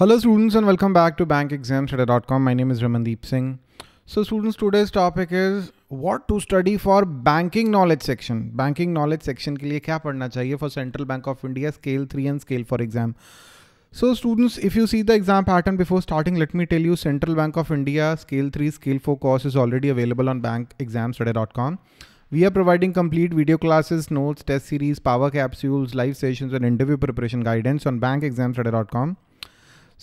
Hello students and welcome back to bankexamstudy.com. My name is Ramandeep Singh. So students, today's topic is what to study for banking knowledge section. Banking knowledge section के लिए क्या पढ़ना चाहिए for Central Bank of India scale 3 and scale 4 exam. So students, if you see the exam pattern before starting, let me tell you Central Bank of India scale 3, scale 4 course is already available on bankexamstudy.com. We are providing complete video classes, notes, test series, power capsules, live sessions and interview preparation guidance on bankexamstudy.com.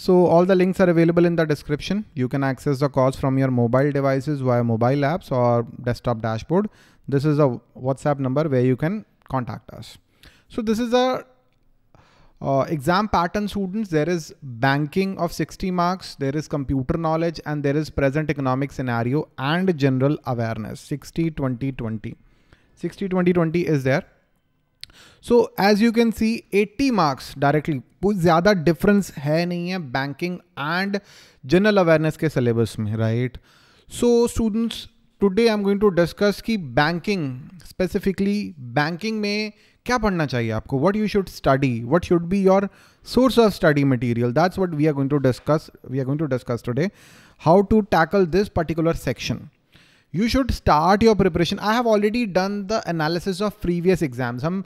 So all the links are available in the description. You can access the course from your mobile devices via mobile apps or desktop dashboard. This is a WhatsApp number where you can contact us. So this is a uh, exam pattern students. There is banking of 60 marks. There is computer knowledge and there is present economic scenario and general awareness 60, 20, 20. 60, 20, 20 is there. So as you can see 80 marks directly कुछ ज़्यादा difference है नहीं है banking and general awareness के syllabus में right so students today I am going to discuss कि banking specifically banking में क्या पढ़ना चाहिए आपको what you should study what should be your source of study material that's what we are going to discuss we are going to discuss today how to tackle this particular section you should start your preparation I have already done the analysis of previous exams हम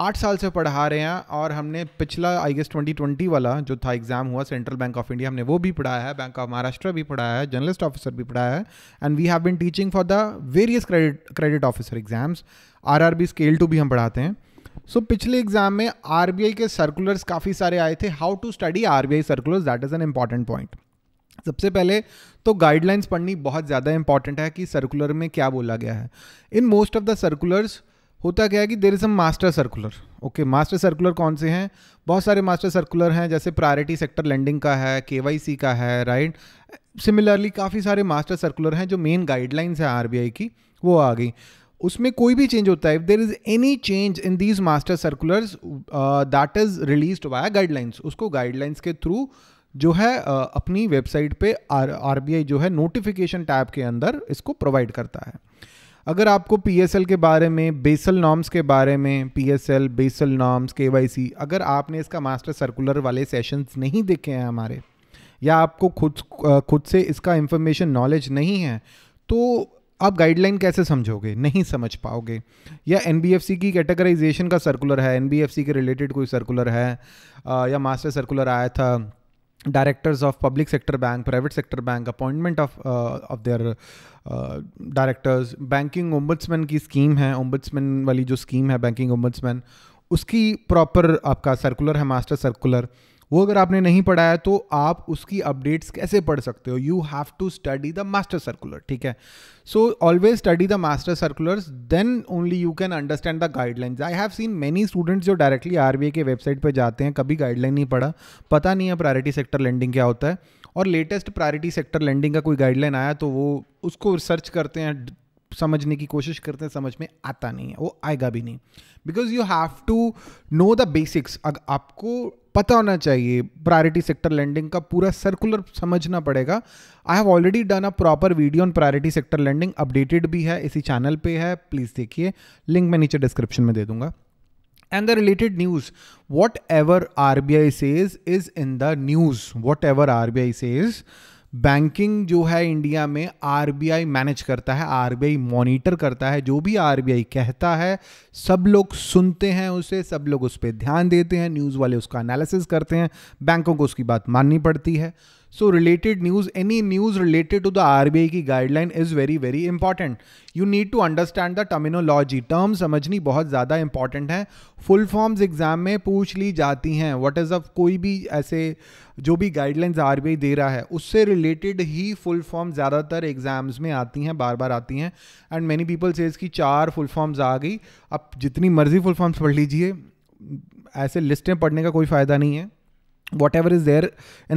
आठ साल से पढ़ा रहे हैं और हमने पिछला आई गेस 2020 वाला जो था एग्ज़ाम हुआ सेंट्रल बैंक ऑफ इंडिया हमने वो भी पढ़ाया है बैंक ऑफ महाराष्ट्र भी पढ़ाया है जर्नलिस्ट ऑफिसर भी पढ़ाया है and we have been teaching for the various credit credit officer exams B scale two भी हम पढ़ाते हैं सो so, पिछले एग्जाम में आई के सर्कुलर्स काफ़ी सारे आए थे how to study R B I circulars that is an important point सबसे पहले तो गाइडलाइंस पढ़नी बहुत ज़्यादा इंपॉर्टेंट है कि सर्कुलर में क्या बोला गया है in most of the circulars होता क्या है कि there is a master circular okay master circular कौन से हैं बहुत सारे मास्टर सर्कुलर हैं जैसे प्रायोरिटी सेक्टर लैंडिंग का है के का है राइट सिमिलरली काफ़ी सारे मास्टर सर्कुलर हैं जो मेन गाइडलाइंस हैं आर की वो आ गई उसमें कोई भी चेंज होता है if there is any change in these master circulars that is release by guidelines उसको गाइडलाइंस के थ्रू जो है अपनी वेबसाइट पे आर जो है नोटिफिकेशन टैब के अंदर इसको प्रोवाइड करता है अगर आपको पी के बारे में बेसल नॉर्म्स के बारे में पी बेसल नॉर्म्स के अगर आपने इसका मास्टर सर्कुलर वाले सेशंस नहीं देखे हैं हमारे या आपको खुद खुद से इसका इंफॉर्मेशन नॉलेज नहीं है तो आप गाइडलाइन कैसे समझोगे नहीं समझ पाओगे या एन की कैटेगराइजेशन का सर्कुलर है एन के रिलेटेड कोई सर्कुलर है या मास्टर सर्कुलर आया था directors of public sector bank private sector bank appointment of uh, of their directors banking ombudsman की स्कीम है ओम्बड्समैन वाली जो स्कीम है बैंकिंग ओम्बड्समैन उसकी प्रॉपर आपका सर्कुलर है मास्टर सर्कुलर वो अगर आपने नहीं पढ़ा है तो आप उसकी अपडेट्स कैसे पढ़ सकते हो you have to study the master circular ठीक है so always study the master circulars then only you can understand the guidelines I have seen many students जो डायरेक्टली आर के वेबसाइट पर जाते हैं कभी गाइडलाइन नहीं पढ़ा पता नहीं है प्रायोरिटी सेक्टर लैंडिंग क्या होता है और लेटेस्ट प्रायोरिटी सेक्टर लैंडिंग का कोई गाइडलाइन आया तो वो उसको सर्च करते हैं समझने की कोशिश करते हैं समझ में आता नहीं है वो आएगा भी नहीं because you have to know the basics अगर आपको पता होना चाहिए प्रायोरिटी सेक्टर लैंडिंग का पूरा सर्कुलर समझना पड़ेगा I have already done a proper video on priority sector lending updated भी है इसी चैनल पे है प्लीज़ देखिए लिंक मैं नीचे डिस्क्रिप्शन में दे दूंगा and the related news whatever R B I says is in the news whatever R B I says banking जो है इंडिया में आरबीआई मैनेज करता है आरबीआई मॉनिटर करता है जो भी आरबीआई कहता है सब लोग सुनते हैं उसे सब लोग उस पर ध्यान देते हैं न्यूज़ वाले उसका एनालिसिस करते हैं बैंकों को उसकी बात माननी पड़ती है news any news related to the R B I की guideline is very very important you need to understand the terminology term समझनी बहुत ज़्यादा इंपॉर्टेंट है फुल फॉर्म्स एग्जाम में पूछ ली जाती हैं वट इज़ अ कोई भी ऐसे जो भी गाइडलाइंस आर दे रहा है उससे रिलेटेड ही फुल फॉर्म ज़्यादातर एग्जाम्स में आती हैं बार बार आती हैं एंड मैनी पीपल सेज की चार फुल फॉर्म्स आ गई अब जितनी मर्जी फुल फॉर्म्स पढ़ लीजिए ऐसे लिस्टें पढ़ने का कोई फ़ायदा नहीं है whatever is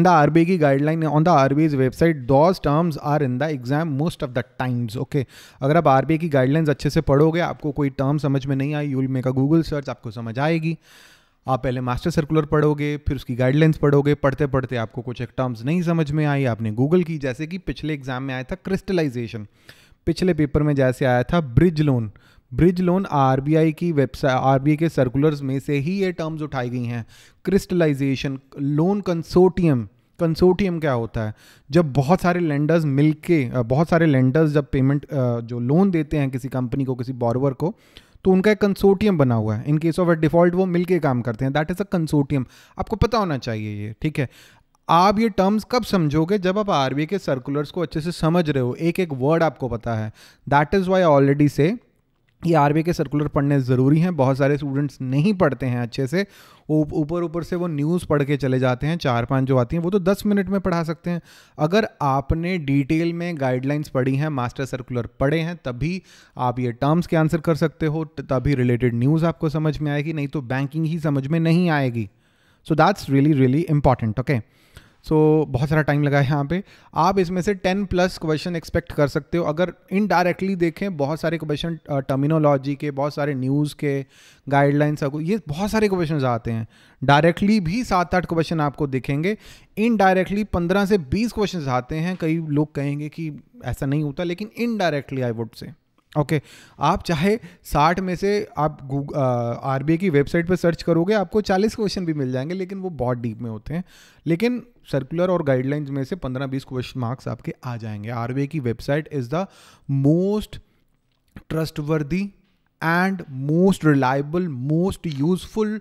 the R B की guideline on the R B is website those terms are in the exam most of the times okay अगर आप आर बी की गाइडलाइंस अच्छे से पढ़ोगे आपको कोई टर्म समझ में नहीं आई you will make a Google search आपको समझ आएगी आप पहले मास्टर सर्कुलर पढ़ोगे फिर उसकी गाइडलाइंस पढ़ोगे पढ़ते पढ़ते आपको कुछ एक टर्म्स नहीं समझ में आई आपने गूगल की जैसे कि पिछले एग्जाम में आया था क्रिस्टलाइजेशन पिछले पेपर में जैसे आया था bridge loan bridge loan RBI की वेबसाइट आरबीआई के सर्कुलर्स में से ही ये टर्म्स उठाई गई हैं क्रिस्टलाइजेशन लोन कंसोटियम कंसोटियम क्या होता है जब बहुत सारे लेंडर्स मिलके बहुत सारे लेंडर्स जब पेमेंट जो लोन देते हैं किसी कंपनी को किसी बॉरवर को तो उनका एक कंसोटियम बना हुआ है in case of a default वो मिलके काम करते हैं दैट इज़ अ कंसोटियम आपको पता होना चाहिए ये ठीक है आप ये टर्म्स कब समझोगे जब आप आर के सर्कुलर्स को अच्छे से समझ रहे हो एक एक वर्ड आपको पता है दैट इज़ वाई ऑलरेडी से ये आर के सर्कुलर पढ़ने ज़रूरी हैं बहुत सारे स्टूडेंट्स नहीं पढ़ते हैं अच्छे से ऊपर ऊपर से वो न्यूज़ पढ़ के चले जाते हैं चार पांच जो आती हैं वो तो दस मिनट में पढ़ा सकते हैं अगर आपने डिटेल में गाइडलाइंस पढ़ी हैं मास्टर सर्कुलर पढ़े हैं तभी आप ये टर्म्स के आंसर कर सकते हो तभी रिलेटेड न्यूज़ आपको समझ में आएगी नहीं तो बैंकिंग ही समझ में नहीं आएगी so that's really really important okay so so, बहुत सारा टाइम लगा है यहाँ पे आप इसमें से टेन प्लस क्वेश्चन एक्सपेक्ट कर सकते हो अगर इनडायरेक्टली देखें बहुत सारे क्वेश्चन टर्मिनोलॉजी के बहुत सारे न्यूज़ के गाइडलाइंस ये बहुत सारे क्वेश्चन आते हैं डायरेक्टली भी सात आठ क्वेश्चन आपको देखेंगे इनडायरेक्टली पंद्रह से बीस क्वेश्चन आते हैं कई लोग कहेंगे कि ऐसा नहीं होता लेकिन indirectly I would say okay okay. आप चाहे साठ में से आप आर की वेबसाइट पर सर्च करोगे आपको चालीस क्वेश्चन भी मिल जाएंगे लेकिन वो बहुत डीप में होते हैं लेकिन सर्कुलर और गाइडलाइंस में से पंद्रह बीस क्वेश्चन मार्क्स आपके आ जाएंगे आरबीआई की website is the most trustworthy and most reliable most useful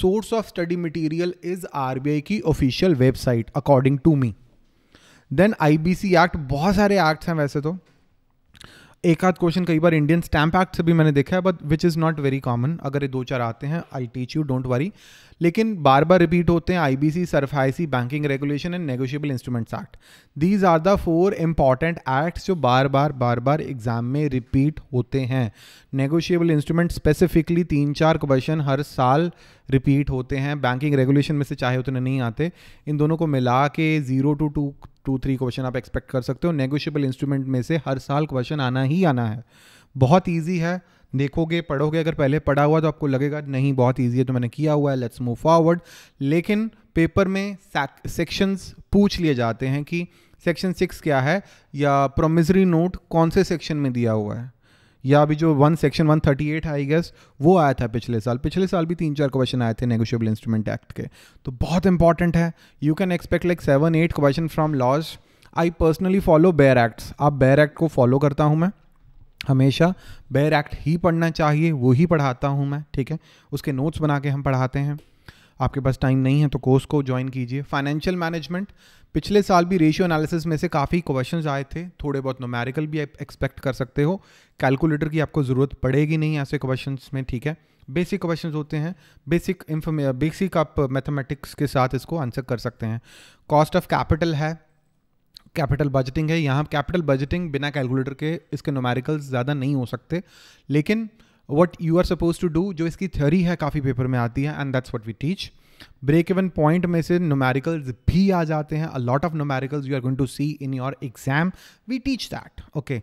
source of study material is RBI की official website according to me then IBC act बहुत सारे एक्ट्स हैं वैसे तो एक आध क्वेश्चन कई बार इंडियन स्टैम्प एक्ट से भी मैंने देखा है but which is not very common अगर ये दो चार आते हैं I teach you don't worry लेकिन बार बार रिपीट होते हैं I B C SARFAESI banking regulation and negotiable instruments act these are the four important acts जो बार बार बार बार एग्जाम में रिपीट होते हैं नेगोशियबल इंस्ट्रूमेंट स्पेसिफिकली तीन चार क्वेश्चन हर साल रिपीट होते हैं बैंकिंग रेगुलेशन में से चाहे उतने नहीं आते इन दोनों को मिला के zero to two to three question आप एक्सपेक्ट कर सकते हो नेगोशियबल इंस्ट्रूमेंट में से हर साल क्वेश्चन आना ही आना है बहुत ईजी है देखोगे पढ़ोगे अगर पहले पढ़ा हुआ तो आपको लगेगा नहीं बहुत ईजी है तो मैंने किया हुआ है लेट्स मूव फॉरवर्ड लेकिन पेपर में सेक्शंस पूछ लिए जाते हैं कि सेक्शन सिक्स क्या है या प्रोमिजरी नोट कौन से सेक्शन में दिया हुआ है या अभी जो one section one thirty eight I guess वो आया था पिछले साल पिछले साल भी तीन चार क्वेश्चन आए थे नेगोशियबल इंस्ट्रूमेंट एक्ट के तो बहुत इंपॉर्टेंट है you can expect like seven eight question from laws I personally follow bare acts आप बेयर एक्ट को फॉलो करता हूँ मैं हमेशा बेयर एक्ट ही पढ़ना चाहिए वो ही पढ़ाता हूँ मैं ठीक है उसके नोट्स बना के हम पढ़ाते हैं आपके पास टाइम नहीं है तो कोर्स को ज्वाइन कीजिए फाइनेंशियल मैनेजमेंट पिछले साल भी रेशियो एनालिसिस में से काफ़ी क्वेश्चंस आए थे थोड़े बहुत नोमेरिकल भी आप एक्सपेक्ट कर सकते हो कैलकुलेटर की आपको ज़रूरत पड़ेगी नहीं ऐसे क्वेश्चंस में ठीक है बेसिक क्वेश्चंस होते हैं बेसिक इन्फॉर्मे बेसिक आप मैथमेटिक्स के साथ इसको आंसर कर सकते हैं कॉस्ट ऑफ कैपिटल है कैपिटल बजटिंग है यहाँ कैपिटल बजटिंग बिना कैलकुलेटर के इसके नोमेरिकल्स ज़्यादा नहीं हो सकते लेकिन what you are suppose to do जो इसकी थ्योरी है काफ़ी पेपर में आती है and that's what we teach break even point में से नोमेरिकल्स भी आ जाते हैं a lot of numericals you are going to see in your exam we teach that okay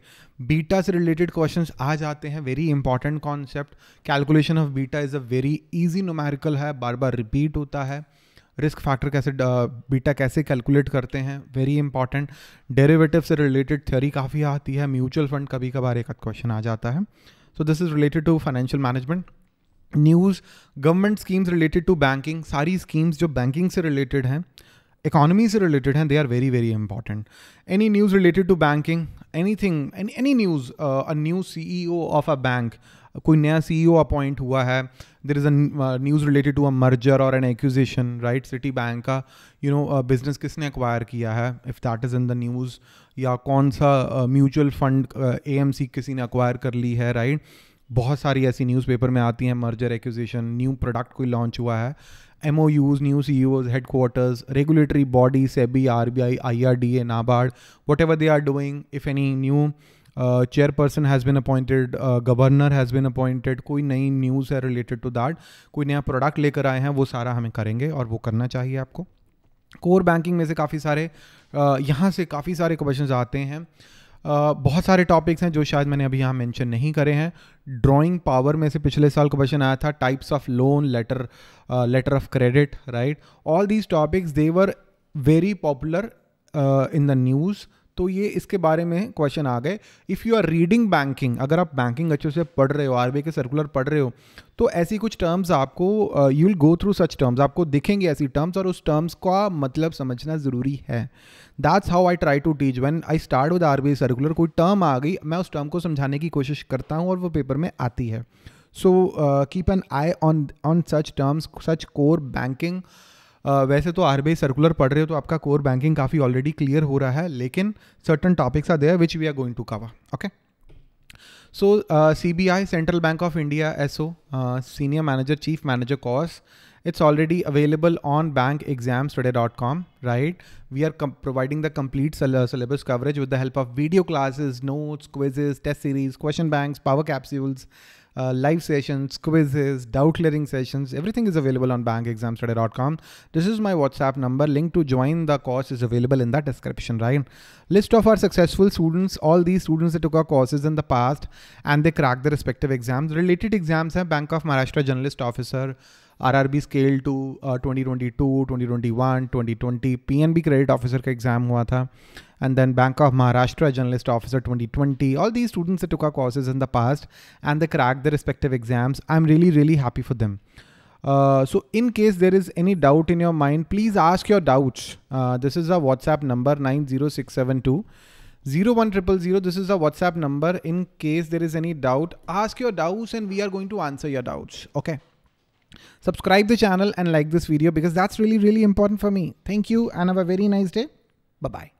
beta से रिलेटेड क्वेश्चन आ जाते हैं very important concept calculation of beta is a very easy numerical है बार बार रिपीट होता है risk factor कैसे beta uh, कैसे कैलकुलेट करते हैं वेरी इंपॉर्टेंट डेरिवेटिव से रिलेटेड थ्योरी काफ़ी आती है म्यूचुअल फंड कभी कभार एक क्वेश्चन आ जाता है so this is related to financial management news government schemes related to banking sari schemes jo banking se related hain economy se related hain they are very very important any news related to banking anything any news a new CEO of a bank कोई नया CEO appoint e हुआ है there is a news related to a merger और an acquisition right Citibank का you know business किसने acquire किया है if that is in the news या कौन सा म्यूचुअल फंड ए किसी ने अक्वायर कर ली है राइट right? बहुत सारी ऐसी न्यूज़पेपर में आती हैं मर्जर एक्यूजेशन न्यू प्रोडक्ट कोई लॉन्च हुआ है M O Us new C Os headquarters regulatory body SEBI R B I I R D A NABARD whatever they are doing if any new chairperson has been appointed governor has been appointed कोई नई news है related to that कोई नया product लेकर आए हैं वो सारा हमें करेंगे और वो करना चाहिए आपको कोर बैंकिंग में से काफ़ी सारे uh, यहाँ से काफ़ी सारे क्वेश्चन आते हैं uh, बहुत सारे टॉपिक्स हैं जो शायद मैंने अभी यहाँ मेंशन नहीं करे हैं ड्राइंग पावर में से पिछले साल क्वेश्चन आया था types of loan letter letter of credit right all these topics they're very popular in the news तो ये इसके बारे में क्वेश्चन आ गए if you are reading banking अगर आप बैंकिंग अच्छे से पढ़ रहे हो आर के सर्कुलर पढ़ रहे हो तो ऐसी कुछ टर्म्स आपको you will go through such terms आपको दिखेंगे ऐसी टर्म्स और उस टर्म्स का मतलब समझना ज़रूरी है that's how I try to teach one I start with our circular कोई टर्म आ गई मैं उस टर्म को समझाने की कोशिश करता हूँ और वो पेपर में आती है so keep an eye on on such terms such core banking वैसे तो आर सर्कुलर पढ़ रहे हो तो आपका कोर बैंकिंग काफ़ी ऑलरेडी क्लियर हो रहा है लेकिन certain topics are there which we are going to cover okay so C B I central bank of India SO senior manager chief manager course it's already available on bank exam study dot com right we are providing the complete syllabus coverage with the help of video classes notes quizzes test series question bank power capsules Uh, live sessions, quizzes, doubt clearing sessions. Everything is available on bankexamstudy.com. This is my WhatsApp number. Link to join the course is available in the description, right? List of our successful students, all these students that took our courses in the past and they cracked the respective exams. Related exams are Bank of Maharashtra Journalist Officer, RRB scale to uh, 2022, 2021, 2020 PNB credit officer exam exam हुआ and then Bank of Maharashtra Journalist Officer 2020. All these students that took our courses in the past and they cracked the respective exams. I'm really, really happy for them. Uh, so in case there is any doubt in your mind, please ask your doubts. Uh, this is a WhatsApp number 90672. 01000 this is a whatsapp number in case there is any doubt ask your doubts and we are going to answer your doubts okay Subscribe the channel and like this video because that's really, really important for me. Thank you and have a very nice day. Bye-bye.